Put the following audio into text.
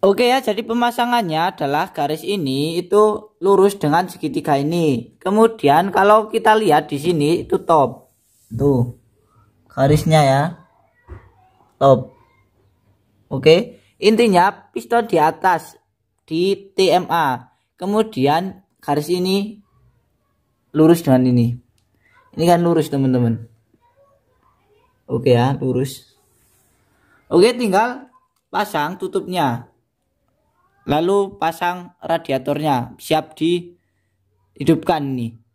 Oke ya, jadi pemasangannya adalah garis ini itu lurus dengan segitiga ini. Kemudian kalau kita lihat di sini itu top. Tuh. Garisnya ya. Top. Oke. Intinya piston di atas di TMA. Kemudian garis ini lurus dengan ini. Ini kan lurus, teman-teman. Oke ya, lurus. Oke, tinggal pasang tutupnya lalu pasang radiatornya siap dihidupkan nih